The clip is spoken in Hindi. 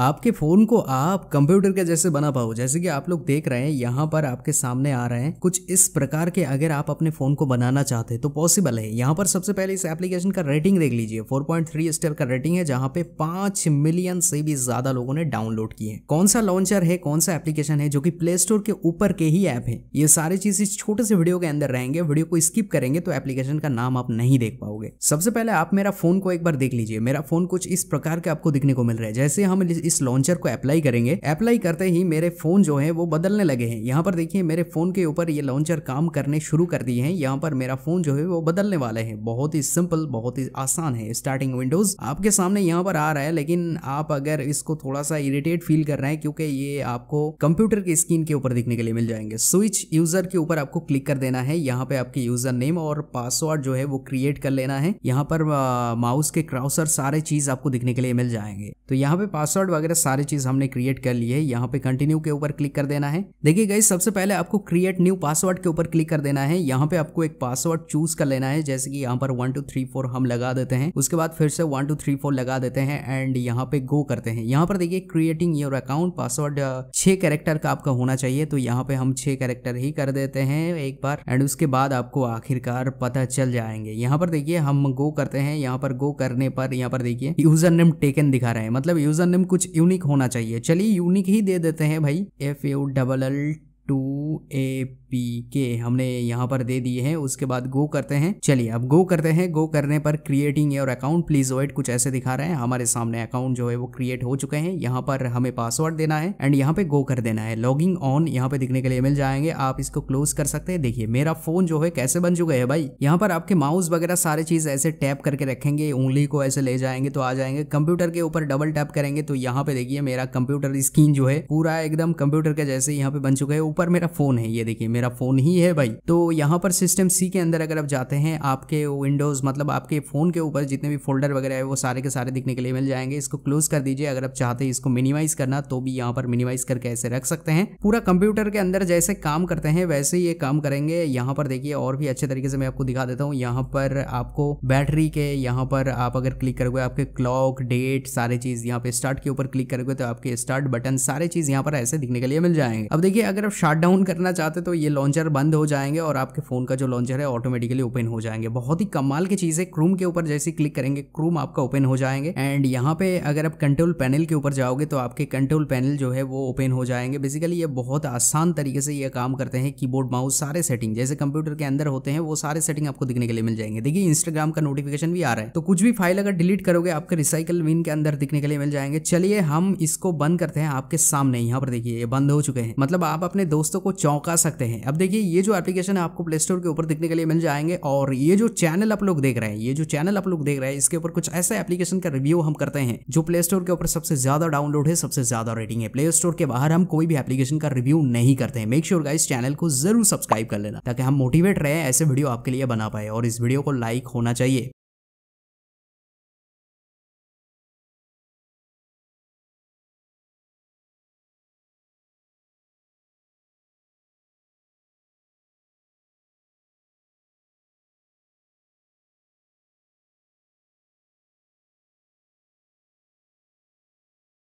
आपके फ़ोन को आप कंप्यूटर के जैसे बना पाओ जैसे कि आप लोग देख रहे हैं यहाँ पर आपके सामने आ रहे हैं कुछ इस प्रकार के अगर आप अपने फ़ोन को बनाना चाहते हैं तो पॉसिबल है यहाँ पर सबसे पहले इस एप्लीकेशन का रेटिंग देख लीजिए 4.3 स्टार का रेटिंग है जहाँ पे पांच मिलियन से भी ज्यादा लोगों ने डाउनलोड किए कौन सा लॉन्चर है कौन सा एप्लीकेशन है जो की प्ले स्टोर के ऊपर के ही ऐप है ये सारी चीज इस छोटे से वीडियो के अंदर रहेंगे वीडियो को स्किप करेंगे तो एप्लीकेशन का नाम आप नहीं देख पाओगे सबसे पहले आप मेरा फोन को एक बार देख लीजिए मेरा फोन कुछ इस प्रकार के आपको दिखने को मिल रहा है जैसे हम इस लॉन्चर को अप्लाई करेंगे अप्लाई करते ही मेरे फोन जो है वो बदलने लगे हैं यहाँ पर देखिए मेरे फोन के ऊपर ये लॉन्चर काम करने शुरू कर दिए हैं यहाँ पर मेरा फोन जो है वो बदलने वाले हैं बहुत ही सिंपल बहुत ही आसान है स्टार्टिंग विंडोज आपके सामने यहाँ पर आ रहा है लेकिन आप अगर इसको थोड़ा सा इरिटेट फील कर रहे हैं क्योंकि ये आपको कंप्यूटर की स्क्रीन के ऊपर दिखने के लिए मिल जाएंगे स्विच यूजर के ऊपर आपको क्लिक कर देना है यहाँ पे आपके यूजर नेम और पासवर्ड जो है वो क्रिएट कर लेना है यहाँ पर माउस के क्राउसर सारे चीज आपको दिखने के लिए मिल जाएंगे तो यहाँ पे पासवर्ड वगैरह सारी चीज़ हमने क्रिएट कर ली है यहाँ पे कंटिन्यू के ऊपर क्लिक कर देना है देखिए गई सबसे पहले आपको क्रिएट न्यू पासवर्ड के ऊपर क्लिक कर देना है यहाँ पे आपको एक पासवर्ड चूज कर लेना है जैसे कि यहाँ पर वन टू थ्री फोर हम लगा देते हैं उसके बाद फिर से वन टू थ्री फोर लगा देते हैं एंड यहाँ पे गो करते हैं यहाँ पर देखिए क्रिएटिंग योर अकाउंट पासवर्ड छह कैरेक्टर का आपका होना चाहिए तो यहाँ पे हम छः कैरेक्टर ही कर देते हैं एक बार एंड उसके बाद आपको आखिरकार पता चल जाएंगे यहाँ पर देखिए हम गो करते हैं यहाँ पर गो करने पर यहाँ पर देखिए यूजर नेम टेकन दिखा रहे हैं मतलब यूजर नेम कुछ कुछ यूनिक होना चाहिए चलिए यूनिक ही दे देते हैं भाई F U double L two A P के हमने यहाँ पर दे दिए हैं उसके बाद गो करते हैं चलिए अब गो करते हैं गो करने पर creating your account please wait कुछ ऐसे दिखा रहे है हमारे सामने अकाउंट जो है वो क्रिएट हो चुके हैं यहाँ पर हमें पासवर्ड देना है एंड यहाँ पे गो कर देना है लॉगिंग ऑन यहाँ पे दिखने के लिए मिल जाएंगे आप इसको क्लोज कर सकते हैं देखिए मेरा फोन जो है कैसे बन चुका है भाई यहाँ पर आपके माउस वगैरह सारे चीज ऐसे टैप करके रखेंगे उंगली को ऐसे ले जाएंगे तो आ जाएंगे कंप्यूटर के ऊपर डबल टैप करेंगे तो यहाँ पे देखिए मेरा कंप्यूटर स्क्रीन जो है पूरा एकदम कंप्यूटर के जैसे यहाँ पे बन चुका है ऊपर मेरा फ़ोन है ये देखिए मेरा फ़ोन ही है भाई तो यहाँ पर सिस्टम सी के अंदर अगर आप जाते हैं आपके विंडोज़ मतलब आपके फ़ोन के ऊपर जितने भी फोल्डर वगैरह है वो सारे के सारे दिखने के लिए मिल जाएंगे इसको क्लोज कर दीजिए अगर आप चाहते हैं इसको मिनिमाइज़ करना तो भी यहाँ पर मिनिमाइज़ करके ऐसे रख सकते हैं पूरा कंप्यूटर के अंदर जैसे काम करते हैं वैसे ही ये काम करेंगे यहाँ पर देखिए और भी अच्छे तरीके से मैं आपको दिखा देता हूँ यहाँ पर आपको बैटरी के यहाँ पर आप अगर क्लिक करोगे आपके क्लॉक डेट सारे चीज़ यहाँ पे स्टार्ट के ऊपर क्लिक करोगे तो आपके स्टार्ट बटन सारे चीज़ यहाँ पर ऐसे दिखने के लिए मिल जाएंगे अब देखिए अगर आप शार्ट डाउन करना चाहते तो ये लॉन्चर बंद हो जाएंगे और आपके फ़ोन का जो लॉन्चर है ऑटोमेटिकली ओपन हो जाएंगे बहुत ही कमाल की चीज़ है क्रूम के ऊपर जैसे क्लिक करेंगे क्रूम आपका ओपन हो जाएंगे एंड यहाँ पे अगर आप कंट्रोल पैनल के ऊपर जाओगे तो आपके कंट्रोल पैनल जो है वो ओपन हो जाएंगे बेसिकली ये बहुत आसान तरीके से ये काम करते हैं कीबोर्ड माउस सारे सेटिंग जैसे कंप्यूटर के अंदर होते हैं वो सारे सेटिंग आपको दिखने के लिए मिल जाएंगे देखिए इंस्टाग्राम का नोटिफिकेशन भी आ रहा है तो कुछ भी फाइल अगर डिलीट करोगे आपके रिसाइकल विन के अंदर दिखने के लिए मिल जाएंगे चलिए हम इसको बंद करते हैं आपके सामने यहाँ पर देखिए ये बंद हो चुके हैं मतलब आप अपने दोस्तों को चौंका सकते हैं अब देखिए ये जो एप्लीकेशन है आपको प्ले स्टोर के ऊपर दिखने के लिए मिल जाएंगे और ये जो चैनल आप लोग देख रहे हैं ये जो चैनल आप लोग देख रहे हैं इसके ऊपर कुछ ऐसे एप्लीकेशन का रिव्यू हम करते हैं जो प्ले स्टोर के ऊपर सबसे ज्यादा डाउनलोड है सबसे ज्यादा रेटिंग है प्ले स्टोर के बाहर हम कोई भी एप्लीकेशन का रिव्यू नहीं करते हैं मेक श्योर का इस चैनल को जरूर सब्सक्राइब कर लेना ताकि हम मोटिवेट रहे ऐसे वीडियो आपके लिए बना पाए और इस वीडियो को लाइक होना चाहिए